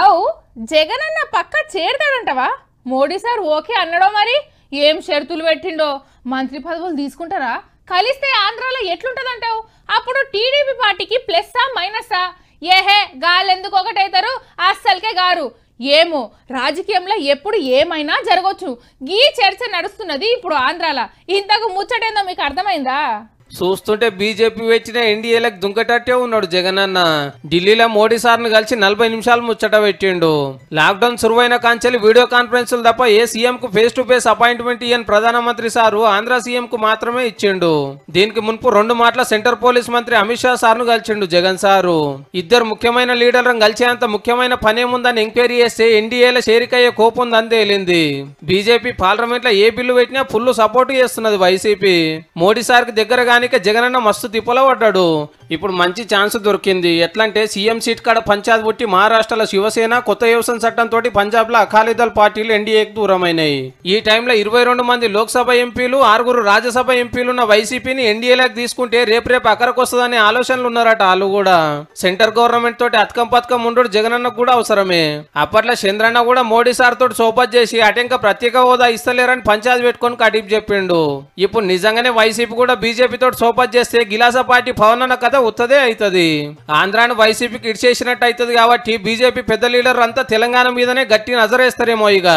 అవు అన్న పక్క చేరుతాడంటవా మోడీ సార్ ఓకే అన్నడో మరి ఏం షరతులు పెట్టిండో మంత్రి పదవులు తీసుకుంటారా కలిస్తే ఆంధ్రాలో ఎట్లుంటదంటావు అప్పుడు టీడీపీ పార్టీకి ప్లస్సా మైనస్సా ఏహే గాలెందుకు ఒకటైతారు అస్సలకే గారు ఏమో రాజకీయంలో ఎప్పుడు ఏమైనా జరగవచ్చు ఈ చర్చ నడుస్తున్నది ఇప్పుడు ఆంధ్రాల ఇంతకు ముచ్చటేందో మీకు అర్థమైందా చూస్తుంటే బీజేపీ వచ్చిన ఎన్డీఏలకు దుంకటట్టే ఉన్నాడు జగన్ అన్న ఢిల్లీలో మోడీ ను కలిసి నలభై నిమిషాలు ముచ్చట పెట్టిండు లాక్డౌన్ సురువైన కాంచెలు వీడియో కాన్ఫరెన్సులు తప్ప ఏ సీఎం కు ఫేస్ టు ఫేస్ అపాయింట్మెంట్ ఇయ్యని ప్రధానమంత్రి సారు ఆంధ్ర సీఎం కు మాత్రమే ఇచ్చిండు దీనికి మున్పు రెండు మాటల సెంటర్ పోలీస్ మంత్రి అమిత్ షా ను కలిసిండు జగన్ సారు ఇద్దరు ముఖ్యమైన లీడర్లను కలిసేంత ముఖ్యమైన పనేముందని ఎంక్వైరీ చేస్తే ఎన్డీఏల చేరికయ్యే కోపం దందేలింది బీజేపీ లో ఏ బిల్లు పెట్టినా ఫుల్ సపోర్ట్ చేస్తున్నది వైసీపీ మోడీ సార్కి దగ్గరగానే దానికే జగనన్న మస్తు తిప్పల పడ్డాడు ఇప్పుడు మంచి ఛాన్స్ దొరికింది ఎట్లంటే సీఎం సీట్ కాడ పంచాయత్ పుట్టి మహారాష్ట్రలో శివసేన కొత్త వ్యవసాయ చట్టంతో లో అకాలీదళ్ పార్టీలు ఎన్డీఏకి దూరమైనాయి ఈ టైంలో ఇరవై రెండు మంది లోక్సభ ఎంపీలు ఆరుగురు రాజ్యసభ ఎంపీలు ఉన్న వైసీపీని ఎన్డీఏలకు తీసుకుంటే రేపు రేపు అక్కరకొస్తుందనే ఆలోచనలు ఉన్నారట వాళ్ళు కూడా సెంటర్ గవర్నమెంట్ తోటి అతకం పథకం జగన్ అన్న కూడా అవసరమే అప్పట్లో చంద్రన్న కూడా మోడీ సార్ తోటి సోపత్ చేసి అటెంక ప్రత్యేక హోదా ఇస్తలేరని పంచాయత్ పెట్టుకొని కటిప్ చెప్పిండు ఇప్పుడు నిజంగానే వైసీపీ కూడా బీజేపీ తోటి సోపత్ చేస్తే గిలాస పార్టీ పవన్ అన్న కథ ఉత్తదే అవుతుంది ఆంధ్రాను వైసీపీకి ఇడిచేసినట్టు అవుతుంది కాబట్టి బీజేపీ పెద్ద లీడర్ అంతా తెలంగాణ మీదనే గట్టి నజరేస్తారేమో ఇక